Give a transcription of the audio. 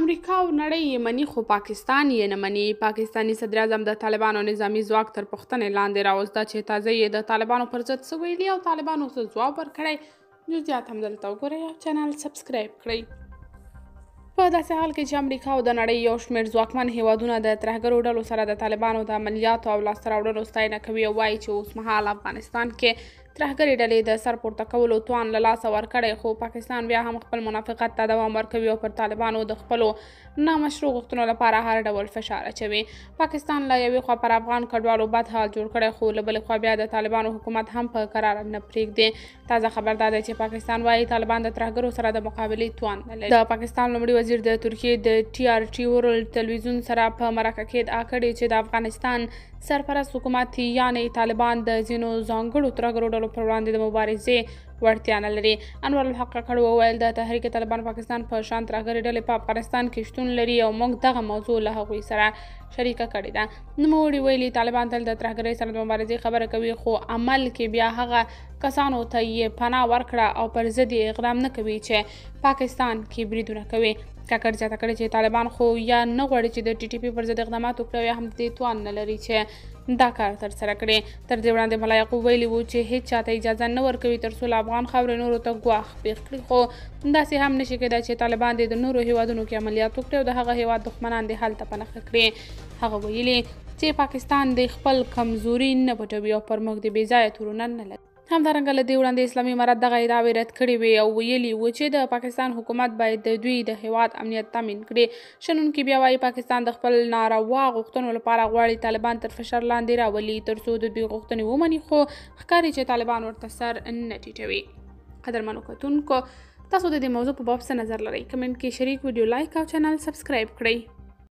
امریکا او نړۍ یې مني خو پاکستان یې نه مني پاکستانی صدراعظم د طالبانو نظامی ځواک تر پوښتنې لاندې راوسته چې تازه یې د طالبانو پر ضد څه ویلي او طالبانو څه ځواب ورکړی جزئیات همدلته وګورئ او چینل سبسکرایب کړئ په داسې حال کې چې امریکا او د نړۍ یو شمېر ځواکمن هیوادونه د ترهګرو ډلو سره د طالبانو د عملیاتو او لاسته راوړلو ستاینه کوي او وایي چې اوسمهال افغانستان کې ترهګرې ډلې د سر پورته کولو توان له لاسه ورکړی خو پاکستان بیا هم خپل منافقت ته دوام ورکوي او پر طالبانو د خپلو نامشروع غوښتنو لپاره هر ډول فشار اچوي پاکستان له یوې خوا پر افغان کډوالو بد حال جوړ کړی خو له بلې خوا بیا د طالبانو حکومت هم په قرار نه پرېږدي تازه خبر دا ده چې پاکستان وایي طالبان د ترهګرو سره د مقابلې توان نه لري د پاکستان لومړي وزیر د ترکیې د ټي آر ټي ورلد تلویزیون سره په مرکه کې ادعا کړې چې د افغانستان سرپرست حکومت یعنی طالبان د ځینو ځانګړو ترګرو ډلو کول پر وړاندې د مبارزې وړتیا نه لري انور الحق کړه وویل د تحریک طالبان پاکستان په شان ترغړې ډلې په افغانستان کې شتون لري او موږ دغه موضوع له هغوی سره شریکه کړې ده نوموړي ویلي طالبان تل د ترهګرۍ سره د مبارزې خبره کوي خو عمل کې بیا هغه کسانو ته یې پناه ورکړه او پر ضد اقدام نه کوي چې پاکستان کې بریدونه کوي ککړ زیاته کړې چې طالبان خو یا نه غواړي چې د ټي ټي پی پر ضد اقدامات وکړي یا هم د توان نه لري چې دا کار تر سره کړي تر دې وړاندې ملا یعقوب ویلي وو چې هیڅ چاته اجازه نه ورکوي تر څو افغان خاورې نورو ته ګواښ پېښ کړي خو داسې هم نشي کېدای چې طالبان د نورو هیوادونو کې عملیات وکړي او د هغه هیواد دښمنان د هلته پناه کړي هغه ویلي چې پاکستان د خپل کمزوري نه پټوي او پر موږ د بیځایه تورونه نه لګي همدارنګه له دې وړاندې اسلامي امارات دغه ادعاوې رد کړې وې او ویلي و چې د پاکستان حکومت باید د دوی د هیواد امنیت تامین کړي شنونکي بیا وایي پاکستان د خپل ناروا غوښتنو لپاره غواړي طالبان تر فشار لاندې راولي ترڅو د دوی غوښتنې ومني خو ښکاري چې طالبان ورته سر نه ټیټوي قدرمنو کتونکو تاسو د دې موضوع په باب څه نظر لرئ کمنټ کې شریک ویډیو لایک او چینل سبسکرایب کړئ